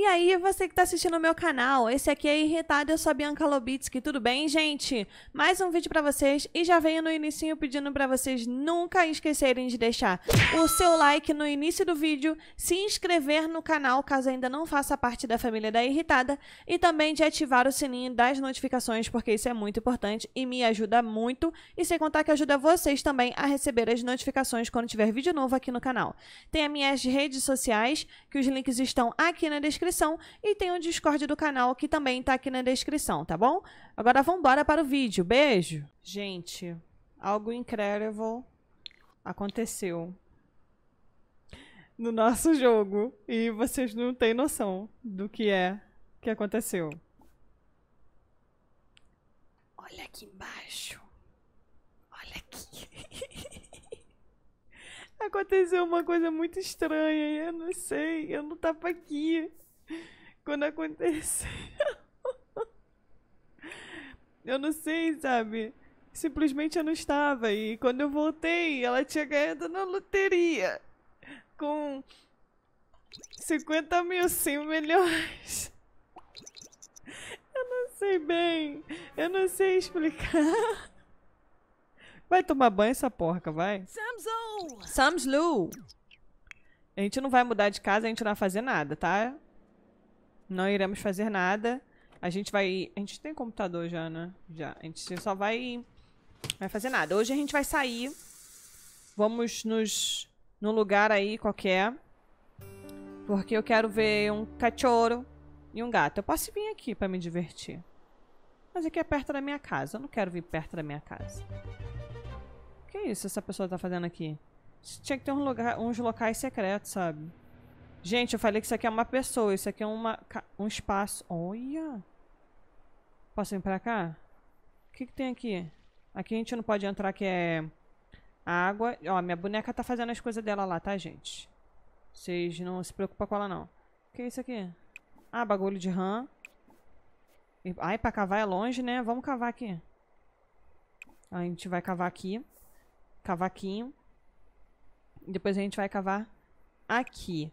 E aí, você que está assistindo o meu canal, esse aqui é Irritado, eu sou a Bianca Lobitsky, tudo bem, gente? Mais um vídeo para vocês e já venho no início pedindo para vocês nunca esquecerem de deixar o seu like no início do vídeo, se inscrever no canal caso ainda não faça parte da família da Irritada e também de ativar o sininho das notificações, porque isso é muito importante e me ajuda muito e sem contar que ajuda vocês também a receber as notificações quando tiver vídeo novo aqui no canal. Tem as minhas redes sociais, que os links estão aqui na descrição descrição e tem o Discord do canal que também tá aqui na descrição, tá bom? Agora vamos embora para o vídeo. Beijo! Gente, algo incrível aconteceu no nosso jogo e vocês não têm noção do que é que aconteceu. Olha aqui embaixo. Olha aqui. aconteceu uma coisa muito estranha. Eu não sei, eu não tava aqui. quando aconteceu. eu não sei, sabe? Simplesmente eu não estava. E quando eu voltei, ela tinha ganhado na loteria. Com 50 mil, 100 milhões. Eu não sei bem. Eu não sei explicar. Vai tomar banho essa porca, vai. Samslu. Samslu. A gente não vai mudar de casa, a gente não vai fazer nada, tá? Não iremos fazer nada. A gente vai... A gente tem computador já, né? Já. A gente só vai... Vai fazer nada. Hoje a gente vai sair. Vamos nos... Num lugar aí qualquer. Porque eu quero ver um cachorro e um gato. Eu posso vir aqui pra me divertir. Mas aqui é perto da minha casa. Eu não quero vir perto da minha casa. O que é isso essa pessoa tá fazendo aqui? Tinha que ter um lugar, uns locais secretos, sabe? Gente, eu falei que isso aqui é uma pessoa. Isso aqui é uma, um espaço. Olha! Posso vir pra cá? O que, que tem aqui? Aqui a gente não pode entrar, que é água. Ó, minha boneca tá fazendo as coisas dela lá, tá, gente? Vocês não se preocupam com ela, não. O que é isso aqui? Ah, bagulho de rã. Ai, pra cavar é longe, né? Vamos cavar aqui. A gente vai cavar aqui. Cavaquinho. Depois a gente vai cavar aqui.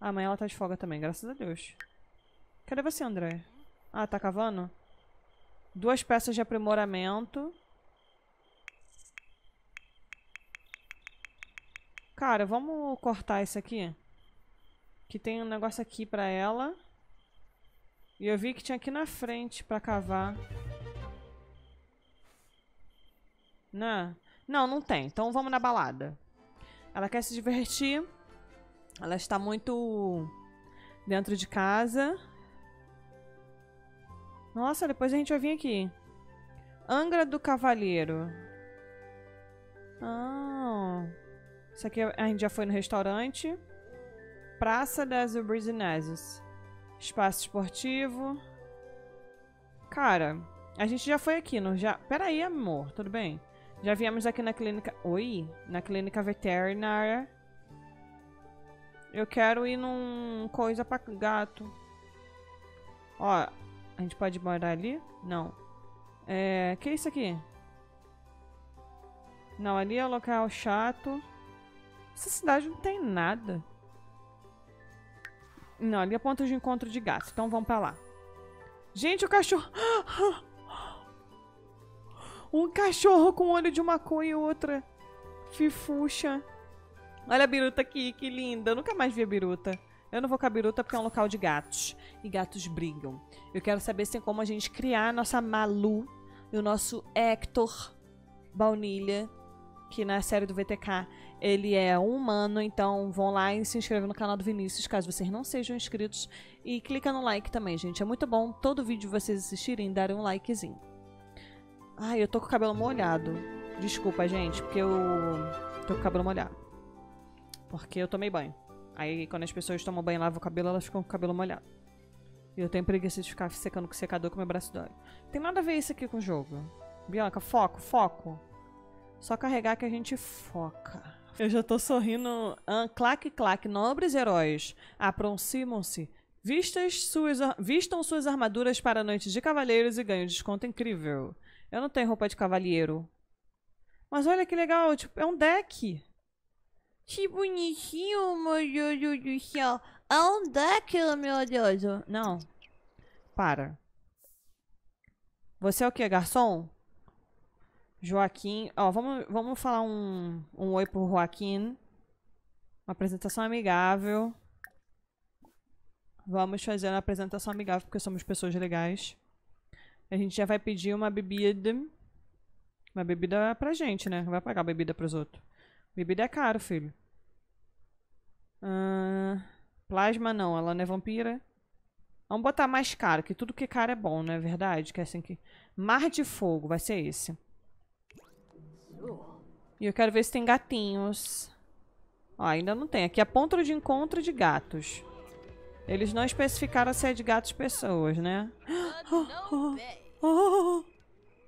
amanhã ela tá de folga também, graças a Deus. Cadê você, André? Ah, tá cavando? Duas peças de aprimoramento. Cara, vamos cortar isso aqui. Que tem um negócio aqui pra ela. E eu vi que tinha aqui na frente pra cavar. Né? Não, não tem. Então vamos na balada. Ela quer se divertir. Ela está muito dentro de casa. Nossa, depois a gente vai vir aqui. Angra do Cavalheiro. Ah. Isso aqui a gente já foi no restaurante. Praça das Ubrizinazes. Espaço esportivo. Cara, a gente já foi aqui, não já... Peraí, amor, tudo bem? Já viemos aqui na clínica... Oi? Na clínica veterinária eu quero ir num coisa pra gato. Ó, a gente pode morar ali? Não. É, que é isso aqui? Não, ali é local chato. Essa cidade não tem nada. Não, ali é ponto de encontro de gato. Então vamos pra lá. Gente, o cachorro... Um cachorro com olho de uma cor e outra. Fifucha. Olha a biruta aqui, que linda. Eu nunca mais vi a biruta. Eu não vou com a biruta porque é um local de gatos. E gatos brigam. Eu quero saber se tem como a gente criar a nossa Malu e o nosso Hector Baunilha, que na série do VTK ele é um humano. Então vão lá e se inscrevam no canal do Vinícius, caso vocês não sejam inscritos. E clica no like também, gente. É muito bom todo vídeo vocês assistirem darem um likezinho. Ai, eu tô com o cabelo molhado. Desculpa, gente, porque eu tô com o cabelo molhado. Porque eu tomei banho. Aí quando as pessoas tomam banho e lavam o cabelo, elas ficam com o cabelo molhado. E eu tenho preguiça de ficar secando com o secador que meu braço dói. Tem nada a ver isso aqui com o jogo. Bianca, foco, foco. Só carregar que a gente foca. Eu já tô sorrindo. Ah, clac. nobres heróis. Aproximam-se. suas, vistam suas armaduras para a noite de cavaleiros e ganham desconto incrível. Eu não tenho roupa de cavalheiro. Mas olha que legal, tipo, é um deck. Que bonitinho, meu Deus do céu. Aonde é que meu Deus? Não. Para. Você é o que, garçom? Joaquim. Ó, vamos, vamos falar um, um oi pro Joaquim. Uma apresentação amigável. Vamos fazer uma apresentação amigável, porque somos pessoas legais. A gente já vai pedir uma bebida. Uma bebida pra gente, né? Vai pagar bebida pros outros. Bebida é caro, filho. Uh, plasma não, ela não é vampira. Vamos botar mais caro, que tudo que é caro é bom, não é verdade? Que é assim que... Mar de Fogo, vai ser esse. E eu quero ver se tem gatinhos. Ó, ainda não tem. Aqui é ponto de encontro de gatos. Eles não especificaram se é de gatos pessoas, né? Oh, oh, oh, oh,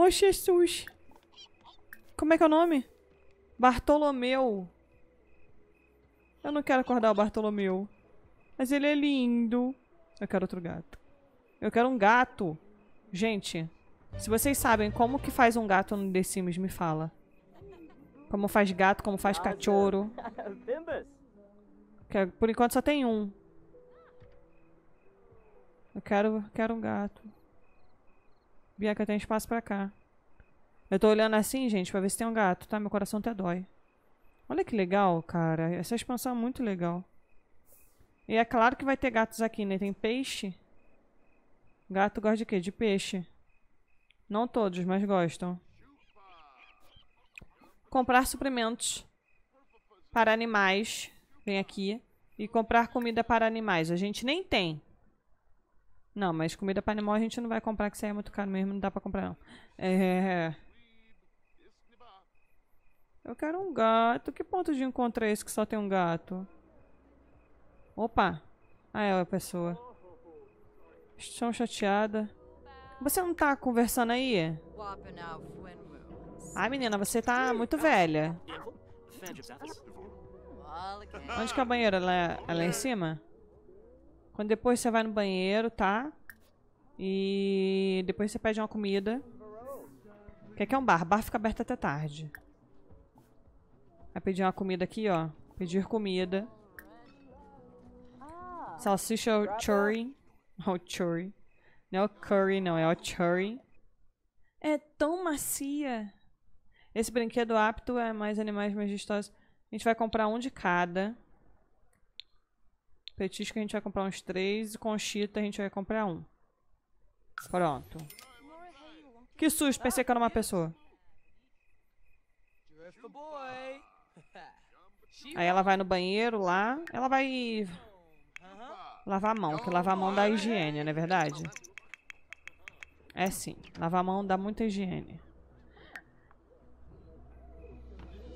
oh Jesus! Como é que é o nome? Bartolomeu. Eu não quero acordar o Bartolomeu. Mas ele é lindo. Eu quero outro gato. Eu quero um gato. Gente, se vocês sabem como que faz um gato no The Sims, me fala. Como faz gato, como faz cachorro. É, por enquanto só tem um. Eu quero, quero um gato. Bianca, tem espaço pra cá. Eu tô olhando assim, gente, pra ver se tem um gato, tá? Meu coração até dói. Olha que legal, cara. Essa expansão é muito legal. E é claro que vai ter gatos aqui, né? Tem peixe. Gato gosta de quê? De peixe. Não todos, mas gostam. Comprar suprimentos para animais. Vem aqui. E comprar comida para animais. A gente nem tem. Não, mas comida para animal a gente não vai comprar, que isso aí é muito caro mesmo. Não dá pra comprar, não. É... é, é. Eu quero um gato. Que ponto de encontro é esse que só tem um gato? Opa! Ah, é, é a pessoa. Estou chateada. Você não tá conversando aí? Ai, menina, você tá muito velha. Onde que é a banheira? Ela é, ela é em cima? Quando depois você vai no banheiro, tá? E depois você pede uma comida. Que aqui é um bar. O bar fica aberto até tarde. Vai pedir uma comida aqui, ó. Pedir comida. Salsicha ao churri. Ao churri. Não é o curry, não. É o churri. É tão macia. Esse brinquedo apto é mais animais majestosos. A gente vai comprar um de cada. Petisco a gente vai comprar uns três. E conchita a gente vai comprar um. Pronto. Que susto, pensei que era uma pessoa. Drift boy. Aí ela vai no banheiro lá, ela vai lavar a mão, que lavar a mão dá higiene, não é verdade? É sim, lavar a mão dá muita higiene.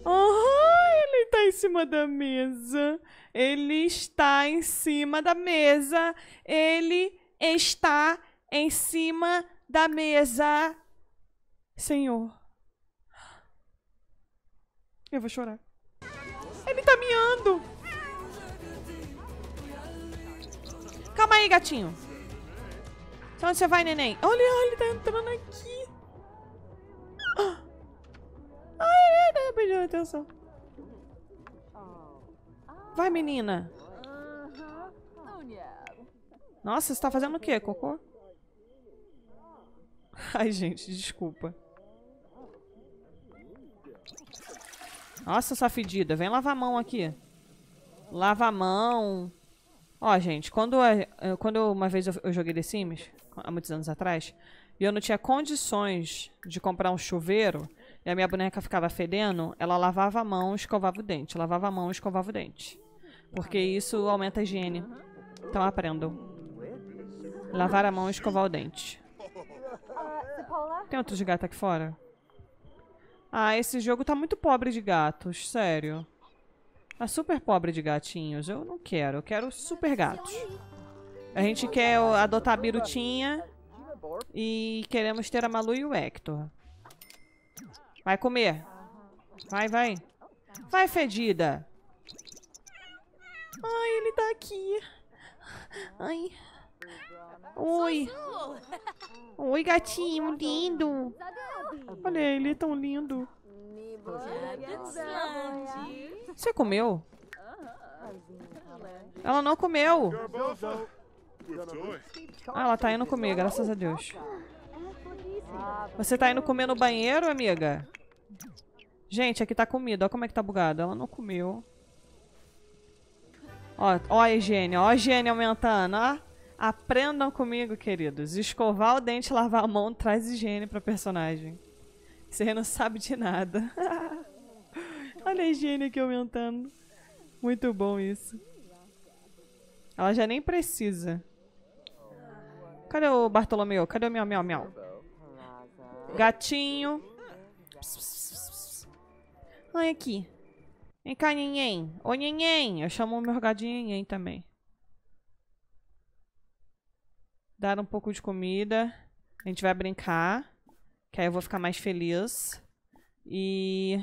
Oh, ele está em cima da mesa. Ele está em cima da mesa. Ele está em cima da mesa. Senhor. Eu vou chorar. Ele tá miando. Calma aí, gatinho. Então você vai, neném? Olha, olha, ele tá entrando aqui. Ah. Ai, é ele pedindo atenção. Vai, menina. Nossa, você tá fazendo o quê, cocô? Ai, gente, desculpa. Nossa, sua fedida. Vem lavar a mão aqui. Lava a mão. Ó, gente, quando, eh, quando uma vez eu joguei The Sims, há muitos anos atrás, e eu não tinha condições de comprar um chuveiro, e a minha boneca ficava fedendo, ela lavava a mão escovava o dente. Lavava a mão escovava o dente. Porque isso aumenta a higiene. Então aprendam. Lavar a mão e escovar o dente. Tem outros gatos aqui fora? Ah, esse jogo tá muito pobre de gatos, sério. Tá super pobre de gatinhos. Eu não quero, eu quero super gatos. A gente quer adotar a Birutinha e queremos ter a Malu e o Hector. Vai comer. Vai, vai. Vai, fedida. Ai, ele tá aqui. Ai, Oi. Oi, gatinho lindo. Olha, ele é tão lindo. Você comeu? Ela não comeu. Ah, ela tá indo comer, graças a Deus. Você tá indo comer no banheiro, amiga? Gente, aqui tá comida. Olha como é que tá bugado. Ela não comeu. Ó, ó a higiene. Ó a higiene aumentando, ó. Aprendam comigo, queridos. Escovar o dente e lavar a mão traz higiene o personagem. Você não sabe de nada. Olha a higiene aqui aumentando. Muito bom isso. Ela já nem precisa. Cadê o Bartolomeu? Cadê o miau, miau, miau? Gatinho. Olha aqui. Vem cá, ninhém. Ô, ninhém. Eu chamo o meu gatinho também dar um pouco de comida. A gente vai brincar. Que aí eu vou ficar mais feliz. E...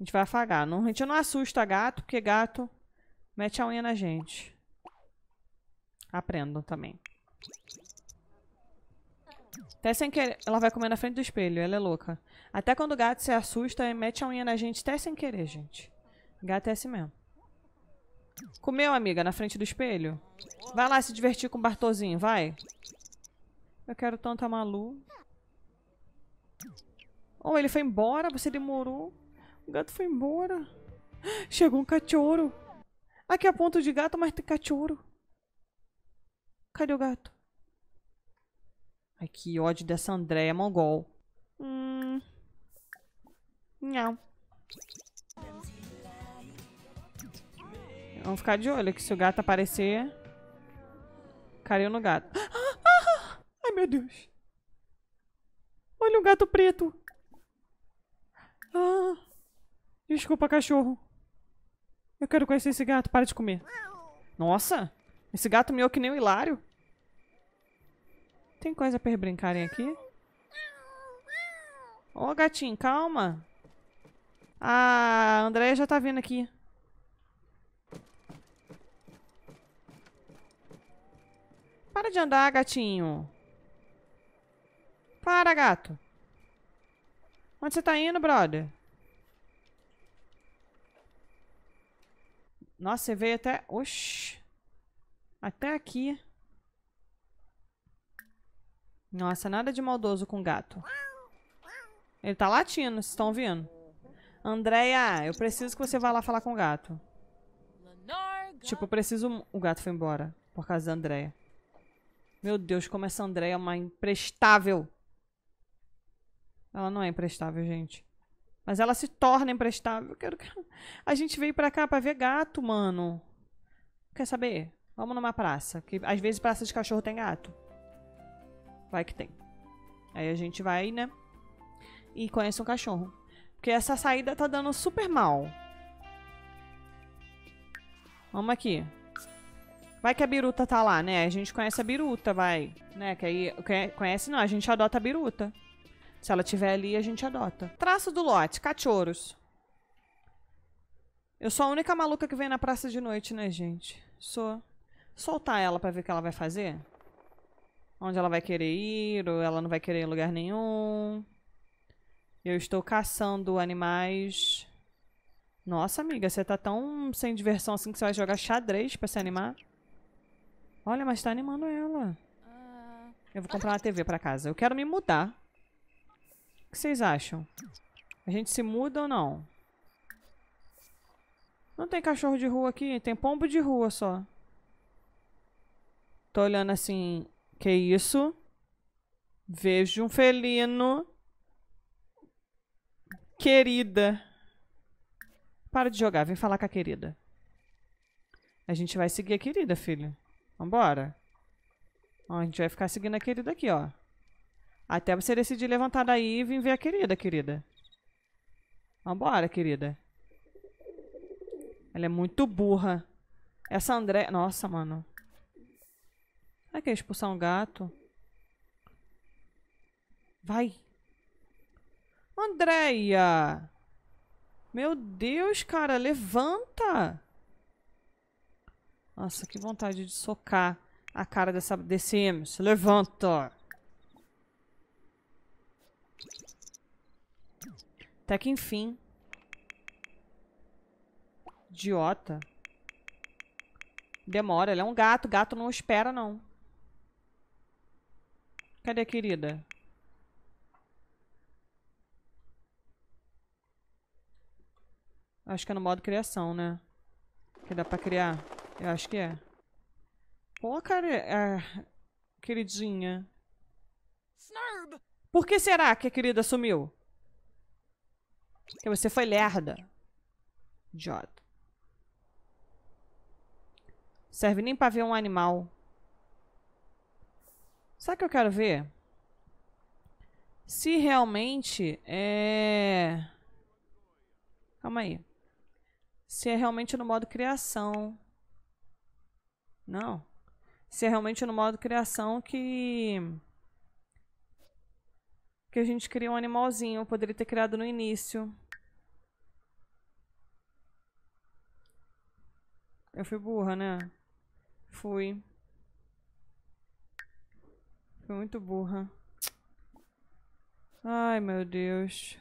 A gente vai afagar. Não, a gente não assusta gato, porque gato mete a unha na gente. Aprendam também. Até sem querer. Ela vai comer na frente do espelho, ela é louca. Até quando o gato se assusta e mete a unha na gente, até sem querer, gente. Gato é assim mesmo. Comeu, amiga, na frente do espelho? Vai lá se divertir com o Bartozinho, vai. Eu quero tanto a Malu. Oh, ele foi embora, você demorou. O gato foi embora. Chegou um cachorro. Aqui é ponto de gato, mas tem cachorro. Cadê o gato? Ai, que ódio dessa Andréia mongol. Hum. Não. Vamos ficar de olho, que se o gato aparecer... Caiu no gato. Ai, meu Deus. Olha o gato preto. Ah, desculpa, cachorro. Eu quero conhecer esse gato. Para de comer. Nossa! Esse gato miou que nem o Hilário. Tem coisa pra brincarem aqui? Ô, oh, gatinho, calma. Ah, a Andréia já tá vindo aqui. Para de andar, gatinho. Para, gato. Onde você tá indo, brother? Nossa, você veio até... Oxi. Até aqui. Nossa, nada de maldoso com gato. Ele tá latindo, vocês estão ouvindo? Andréia, eu preciso que você vá lá falar com o gato. Tipo, eu preciso... O gato foi embora por causa da Andréia. Meu Deus, como essa Andréia é uma imprestável. Ela não é imprestável, gente. Mas ela se torna imprestável. Eu quero... A gente veio pra cá pra ver gato, mano. Quer saber? Vamos numa praça. Que às vezes praça de cachorro tem gato. Vai que tem. Aí a gente vai, né? E conhece um cachorro. Porque essa saída tá dando super mal. Vamos aqui. Vai que a biruta tá lá, né? A gente conhece a biruta, vai. Né? Que aí. É, conhece não, a gente adota a biruta. Se ela tiver ali, a gente adota. Traço do lote, cachorros. Eu sou a única maluca que vem na praça de noite, né, gente? Sou. Soltar ela pra ver o que ela vai fazer. Onde ela vai querer ir, ou ela não vai querer ir em lugar nenhum. Eu estou caçando animais. Nossa, amiga, você tá tão sem diversão assim que você vai jogar xadrez pra se animar. Olha, mas tá animando ela. Ah. Eu vou comprar uma TV pra casa. Eu quero me mudar. O que vocês acham? A gente se muda ou não? Não tem cachorro de rua aqui? Tem pombo de rua só. Tô olhando assim... Que isso? Vejo um felino. Querida. Para de jogar. Vem falar com a querida. A gente vai seguir a querida, filho. Vambora. Ó, a gente vai ficar seguindo a querida aqui, ó. Até você decidir levantar daí e vir ver a querida, querida. Vambora, querida. Ela é muito burra. Essa André... Nossa, mano. Será que é expulsar um gato? Vai. Andréia! Meu Deus, cara, levanta! Nossa, que vontade de socar a cara dessa, desse M. Se levanta! Até que enfim. Idiota. Demora, ele é um gato. Gato não espera, não. Cadê a querida? Acho que é no modo criação, né? Que dá pra criar. Eu acho que é. Pô, cara. queridinha. Snurb. Por que será que a querida sumiu? Porque você foi lerda. Idiota. Serve nem pra ver um animal. Sabe o que eu quero ver? Se realmente é... Calma aí. Se é realmente no modo criação. Não. Se é realmente no modo criação que. Que a gente cria um animalzinho. Eu poderia ter criado no início. Eu fui burra, né? Fui. Fui muito burra. Ai, meu Deus.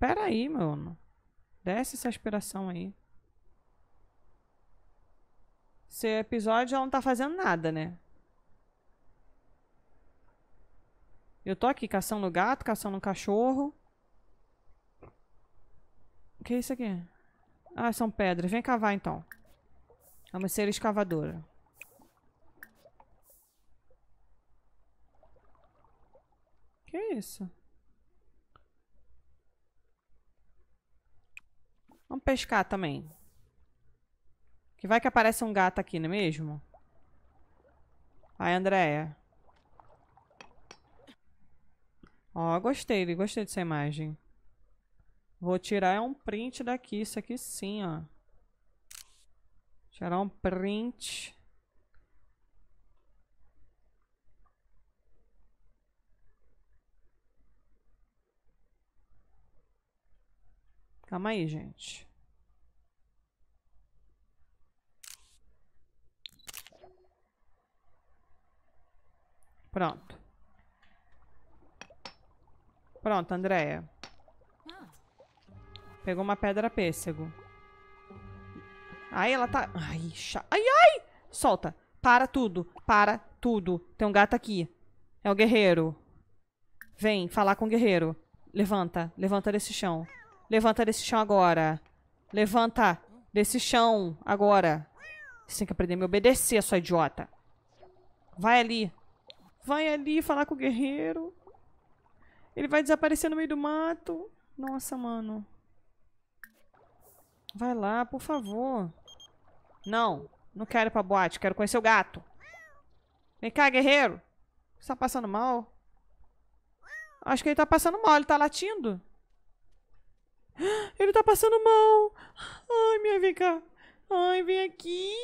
Pera aí, mano. Desce essa aspiração aí. Esse episódio ela não tá fazendo nada, né? Eu tô aqui caçando gato, caçando um cachorro. O que é isso aqui? Ah, são pedras. Vem cavar, então. Vamos é ser escavadora. Que é isso? Vamos pescar também. Que vai que aparece um gato aqui, não é mesmo? Ai, Andréia. Ó, gostei, gostei dessa imagem. Vou tirar um print daqui, isso aqui sim, ó. Tirar um print. Calma aí, gente. Pronto. Pronto, Andréia. Pegou uma pedra pêssego. Aí ela tá... Ai, cha... ai, ai! Solta. Para tudo. Para tudo. Tem um gato aqui. É o guerreiro. Vem, falar com o guerreiro. Levanta. Levanta desse chão. Levanta desse chão agora. Levanta desse chão agora. Você tem que aprender a me obedecer, sua idiota. Vai ali. Vai ali falar com o guerreiro. Ele vai desaparecer no meio do mato. Nossa, mano. Vai lá, por favor. Não, não quero ir pra boate. Quero conhecer o gato. Vem cá, guerreiro. Você tá passando mal? Acho que ele tá passando mal. Ele tá latindo. Ele tá passando mal. Ai, minha, vem cá. Ai, vem aqui.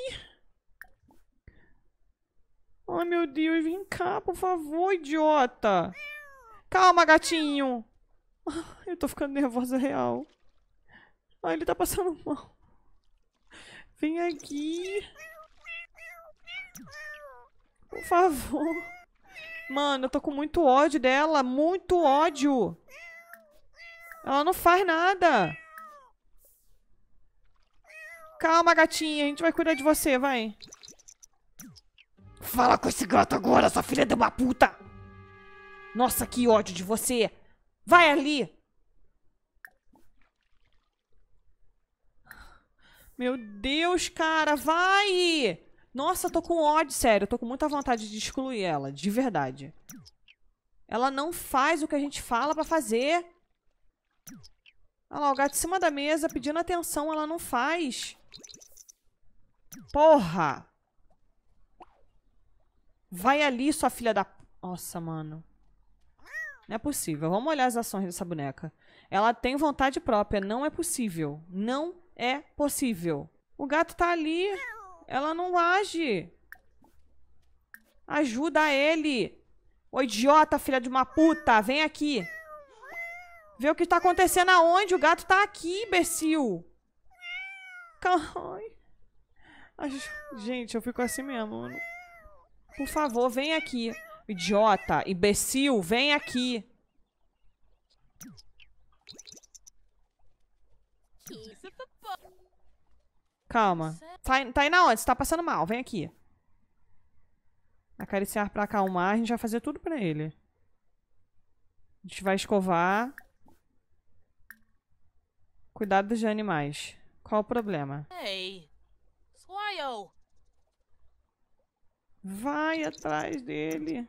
Ai, meu Deus, vem cá, por favor, idiota. Calma, gatinho. Eu tô ficando nervosa real. Ai, ele tá passando mal. Vem aqui. Por favor. Mano, eu tô com muito ódio dela. Muito ódio. Ela não faz nada. Calma, gatinha. A gente vai cuidar de você, vai. Fala com esse gato agora, sua filha de uma puta! Nossa, que ódio de você! Vai ali! Meu Deus, cara, vai! Nossa, tô com ódio, sério. Tô com muita vontade de excluir ela, de verdade. Ela não faz o que a gente fala pra fazer. Olha lá, o gato em cima da mesa pedindo atenção, ela não faz. Porra! Vai ali, sua filha da... Nossa, mano. Não é possível. Vamos olhar as ações dessa boneca. Ela tem vontade própria. Não é possível. Não é possível. O gato tá ali. Ela não age. Ajuda ele. Ô idiota, filha de uma puta. Vem aqui. Vê o que tá acontecendo aonde. O gato tá aqui, imbecil. Ai. Gente, eu fico assim mesmo. Por favor, vem aqui. Idiota, imbecil, vem aqui. Calma. Tá, tá indo aonde? Você tá passando mal. Vem aqui. Acariciar pra acalmar. A gente vai fazer tudo pra ele. A gente vai escovar. Cuidado dos animais. Qual o problema? Ei. Hey. Swile. Vai atrás dele.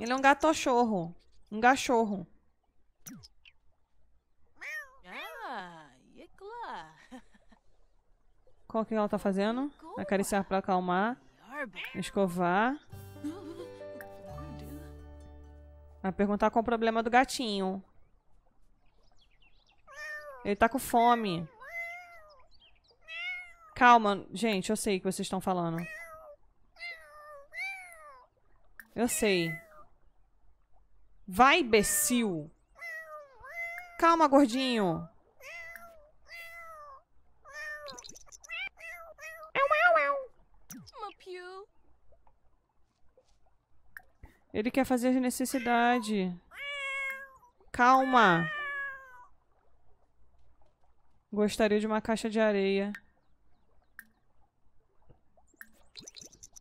Ele é um gatochorro. Um gachorro. Ah, é qual que ela tá fazendo? Acariciar pra acalmar. Escovar. Vai perguntar qual é o problema do gatinho. Ele tá com fome. Calma, gente, eu sei o que vocês estão falando. Eu sei. Vai, imbecil. Calma, gordinho. É Ele quer fazer as necessidades. Calma. Gostaria de uma caixa de areia.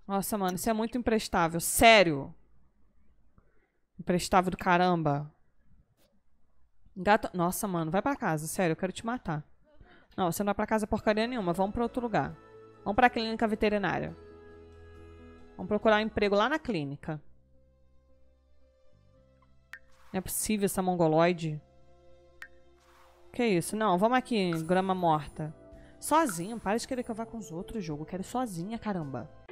Nossa, mano, isso é muito imprestável. Sério. Imprestável do caramba. Gato... Nossa, mano, vai pra casa. Sério, eu quero te matar. Não, você não vai pra casa porcaria nenhuma. Vamos pra outro lugar. Vamos pra clínica veterinária. Vamos procurar um emprego lá na clínica. Não é possível essa mongoloide. Que isso? Não, vamos aqui, grama morta. Sozinho, para de querer que eu vá com os outros, jogo. Eu quero sozinha, caramba.